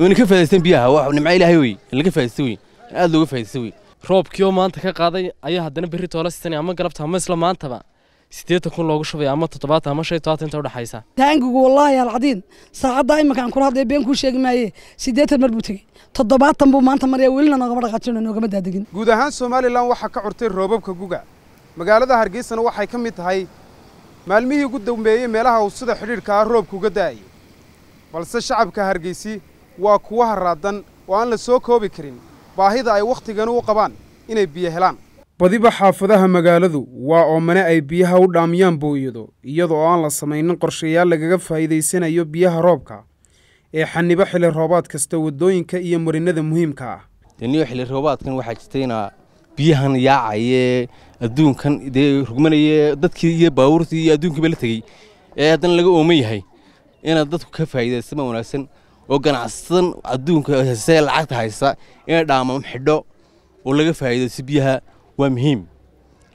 وين كفايستين بيها واحد نمع إلهي وي اللي كفايستوي aad looga faa'iideystay wey roobkiioo maanta ka qaaday ayaa haddana berri toola sitan ama galabta ama isla maantaba siddeetan kun loogu shubay ama toddobaatan ama shan iyo tobaatan inta u dhexaysa taangigu wallaahi alcadiin saacaddaa iminka aan kula hadlaya been kuu sheegi maaye siddeetan mar buu tegey toddobaatan buu maanta maraya welina noogama dhaqaajino noogama daadegin guud ahaan somalilan waxaa ka curtay roobabka guga magaalada hargeysana waxay ka mid tahay maalmihii ugu dambeeyey meelaha uu sida xidhiidhka ah roobka uga da'ayay balse shacabka hargeysi waa kuwa haraadan oo aan la soo koobi karin baahida ay wakhtiganu u qabaan inay biyo helaan badiba xaafadaha magaaladu waa oomane ay biyaha u dhaamiyaan booyado iyadoo aan la samaynin qorshayaal lagaga faa'iidaysanayo biyaha roobka ee xanibo xilli roobaad kasta waddooyinka iyo marinada muhiimka ah deniyo xili roobaadkan waxaa jirta inaa biyahan yaacayee adduunkan dee rugmanayee dadkii iyo baabuurtii iyo adduunkiiba la tegey ee haddana laga ooman yahay inaad dadku ka faa'iidaysama wanaagsan oo ganacsadan adduunka hse lacagta haysta inay dhaamam xidho oo laga faa'iidaysto biyaha waa muhiim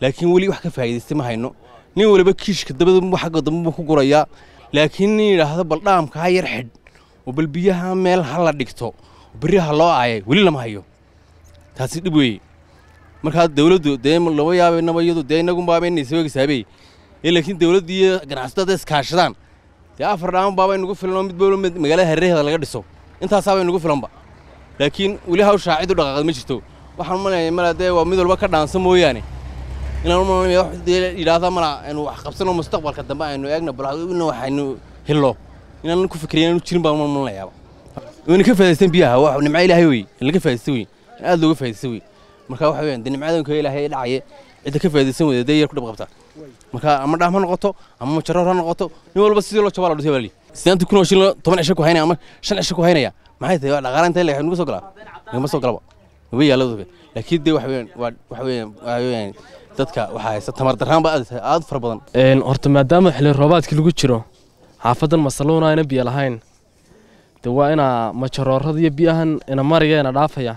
laakiin weli wax ka faa'iidaystay ma hayno nin waliba kiishka dabada xagga dambabuu ku gurayaa laakiin nin yidhaahdo bal dhaamka ha yar xidh oo bal biyaha meel ha la dhigto oo berri ha loo aayay weli lama hayo taasi dhib weeye markaa dawladdu dee lama yaabaynaba iyadu dee inagunbaabayna isago gisaabe ee laakiin dawladdu iyo iskaashadaan dee afar dhaaman baabay nagu filanoo mid bolo magaalada hareehda laga dhiso intaasaa bay nagu filanba laakiin weli hawshaa cid u dhaqaaqad ma jirto waxaan umalayay mala dee waa mid walba ka dhaansa mooyaane inaan umalanaya wax dee yidhaahda mala aynu wax qabsano mustaqbalka dambe aynu eegna bal ina waxaynu helno inaan ku fikiriya inaanu jirin baan umalanayaaba wayna ka faa'idaysteen biyaha wax nimca ilaahay wey laga faa'idaystay wey aad looga faa'idaystay wey marka waxa weeyaan dee nimcada ilaahay ee dhacaye cidda ka faa'idaysan weyda dee ku dhab qabtaan marka ama dhaam ha noqoto ama majaroor ha noqoto nin walba sidii loo jabaa la dhutay baa kun oo shilin toban cisho ku haynaya ama shan cisho ku haynaya maxay tahay dhaqaala inta leex nugu soo galaa nagama soo galaba naba yaala dadka laakiin dee waxa weeyaan waxa weeyaan dadka waxa haysta tamar darraan ba aad aad fara badan horta maadaama xilli roobaadkii lagu jiro xaafadan masaluuna ayna biyo lahayn dee waa inaa majaroorada iyo biyahan ina mariga ina dhaafaya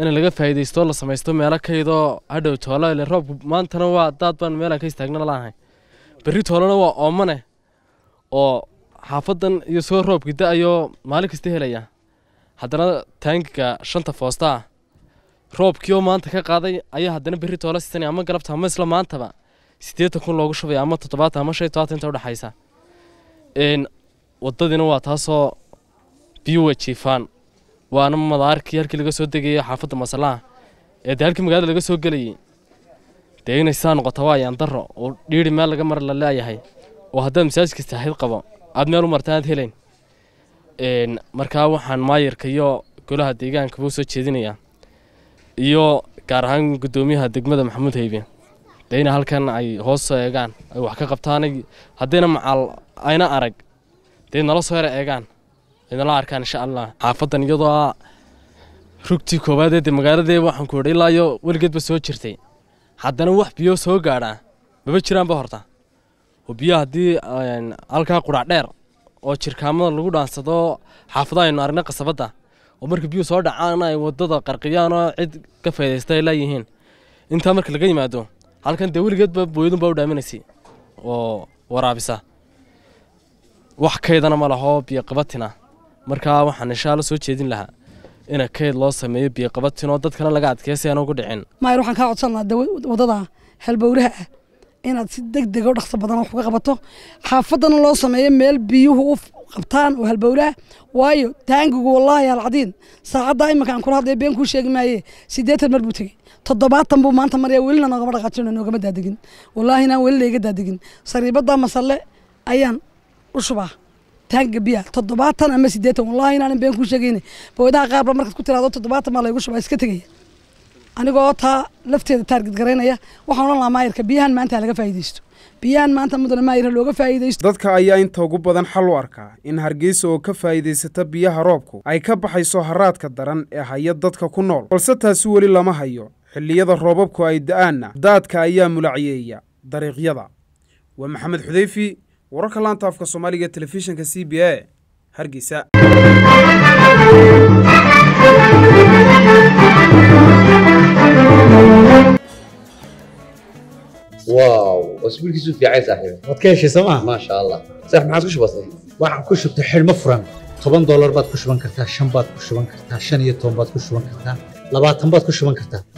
in laga faa'iidaysto la samaysto meelo kaydo hadhow toolo ile roobku maantana waa daad baan meelaan ka istaagna laahayn berri toolona waa oomane oo xaafadan iyo soo roobki da-ayoo maalin kasta helaya haddana taangiga shanta foosta ah maanta ka qaaday ayaa haddana berri toolo siisanaya ama galabta ama isla maantaba siddeetan kun loogu shubaya ama toddobaatan ama shan todobaatan inta udhexaysa waddadiina waa taasoo biyo wajiifaan waana madaarkii halkii laga soo degayay xaafadda masalaha ee dee halkii magaalada laga soo gelayay dee inay saa noqota waa yaan darro oo dhiiri meel laga mar la leeyahay oo haddaad masaajidka saahid qabo aad meel u marta aad helayn markaa waxaan maayirka iyo golaha deegaanka buu soo jeedinayaa iyo gaar ahaan guddoomiyaha degmada maxamuud haybe dee ina halkan ay hoos soo eegaan ay wax ka qabtaan haddayna macaal ayna arag dee nala soo yara eegaan idinla arkaan insha allah xaafadan iyadoo ah rugtii koowaadee dee magaaladee waxaan ku idha ilaa weligeedba soo jirtay haddana wax biyo soo gaadhaa maba jiraanba horta oo biyo haddii halkaa qurac dheer oo jirkaamada lagu dhaansado xaafadaha aynu aragna qasabadda oo marka biyuu soo dhacaan ay waddada qarqiyaan cid ka faydaysta ay leeyihiin intaa marka laga yimaado halkan dee weligeedba booyadunbaa u dhaaminaysay oo waraabisa wax kaydana ma laho biyo qabatina markaa waxaan ishaala soo jeedin lahaa ina kayd loo sameeyo biyo qabatinoo dadkana laga adkeysa si ugu dhicin maayar waxaan kaa codsan lahaa waddada halbowraha ah inaad si deg dega dhaqso badan wax uga qabato xaafadana loo sameeyo meel biyuhu u qabtaan oo halbowlaah waayo taangigu wallaahi alcadiin saacaddaa iminka aan kula hadlay been kuu sheegi maaye siddeetan mar buu tegey toddobaatan buu maanta maraya welina noogama dhaqaajino noogama daadegin wallaahi inaan weli layga daadegin sariibaddaa masalle ayaan u shubaa taanka biyaha toddobaatan ama sideetan wallahi inaanan been ku sheegayna booyadaha qaarba markaad ku tiraado toddobaatan baa laygu shubaa iska tegaya anigoo taa lafteeda taarged garaynaya waxaan odhan lahaa maayarka biyahan maanta laga faa'iidaysto biyahan maanta mudane maayarha looga faa'iidaysto dadka ayaa inta ugu badan xal u arkaa in hargeysa oo ka faa'iidaysata biyaha roobku ay ka baxayso haraadka daran ee haya dadka ku nool balse taasi weli lama hayo xilliyada roobabku ay da'aanna daadka ayaa mulacyeeya dariiqyada waa maxamed xudeyfi wararka laantaafka soomaaliga ee telefishinka c b a hargeysa واو اسبوع كيسو في عين صاحبي ما تكيش سما ما شاء الله صح ما عادش بسيط waxaan ku shubtay xilmo furan toban doolar baad ku shuban kartaa shan baad ku shuban kartaa shan iyo toban baad ku shuban kartaa labaatan baad ku shuban kartaa